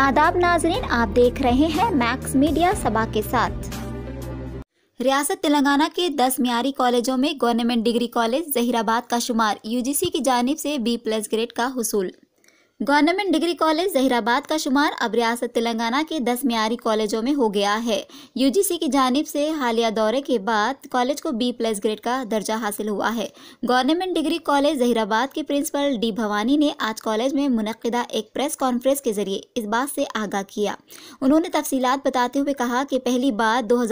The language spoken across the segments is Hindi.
आदाब नाजरीन आप देख रहे हैं मैक्स मीडिया सभा के साथ रियासत तेलंगाना के 10 मीरी कॉलेजों में गवर्नमेंट डिग्री कॉलेज जहीराबाद का शुमार यूजीसी की जानब से बी प्लस ग्रेड का हसूल गवर्नमेंट डिग्री कॉलेज जहीराबाद का शुमार अब रियासत तेलंगाना के दस मीरी कॉलेजों में हो गया है यूजीसी की जानब से हालिया दौरे के बाद कॉलेज को बी प्लस ग्रेड का दर्जा हासिल हुआ है गवर्नमेंट डिग्री कॉलेज जहीराबाद के प्रिंसिपल डी भवानी ने आज कॉलेज में मुनदा एक प्रेस कॉन्फ्रेंस के जरिए इस बात से आगाह किया उन्होंने तफसी बताते हुए कहा कि पहली बार दो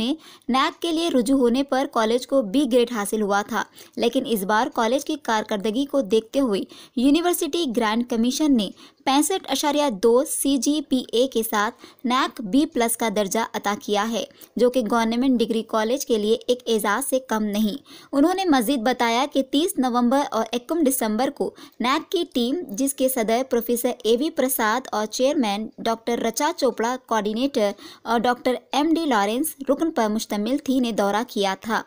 में नैक के लिए रुजू होने पर कॉलेज को बी ग्रेड हासिल हुआ था लेकिन इस बार कॉलेज की कारकर्दगी को देखते हुए यूनिवर्सिटी ग्रैंड कमीशन ने पैंसठ अशारिया दो सी जी पी ए के साथ नैक बी प्लस का दर्जा अता किया है जो कि गवर्नमेंट डिग्री कॉलेज के लिए एक एजाज से कम नहीं उन्होंने मजीद बताया कि 30 नवंबर और इक्कीम दिसंबर को नैक की टीम जिसके सदर प्रोफेसर ए वी प्रसाद और chairman doctor Racha Chopra coordinator और डॉक्टर एम डी लॉरेंस रुकन पर मुश्तमिल थी ने दौरा किया था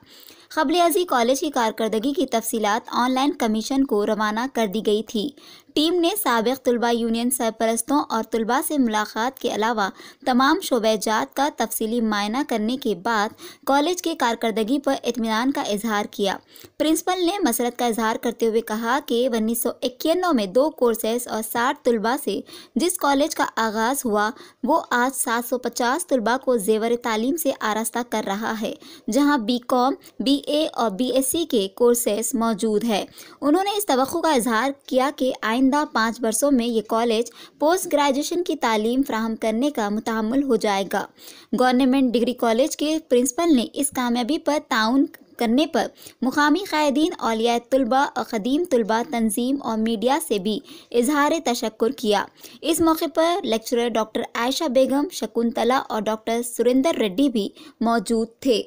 खबल अजी कॉलेज की कारकर्दगी की तफसीत ऑनलाइन कमीशन को रवाना कर दी गई थी टीम ने सबक तलबा यू यूनियन सरपरस्तों और तलबा से मुलाकात के अलावा तमाम शोबजात का तफसली मायना करने के बाद कॉलेज के कारकर्दगी पर इतमान का इजहार किया प्रिंसिपल ने मसरत का इजहार करते हुए कहा कि उन्नीस सौ इक्यानवे में दो कोर्सेस और साठ तलबा से जिस कॉलेज का आगाज़ हुआ वो आज सात सौ पचास तलबा को जेवर तालीम से आरस्ता कर रहा है जहाँ बी कॉम बी ए और बी एस सी के कोर्सेस मौजूद है उन्होंने इस तो का इजहार किया कि आइंदा पाँच वर्षों में ये कॉलेज पोस्ट ग्रेजुएशन की तालीम फ्राहम करने का मुतमल हो जाएगा गवर्नमेंट डिग्री कॉलेज के प्रिंसिपल ने इस कामयाबी पर ताउन करने पर मुकामी क़ायदीन अलिया तलबा और कदीम तलबा तंजीम और मीडिया से भी इजहार तशक् किया इस मौके पर लेक्चरर डॉक्टर आयशा बेगम शकुंतला और डॉक्टर सुरेंदर रेड्डी भी मौजूद थे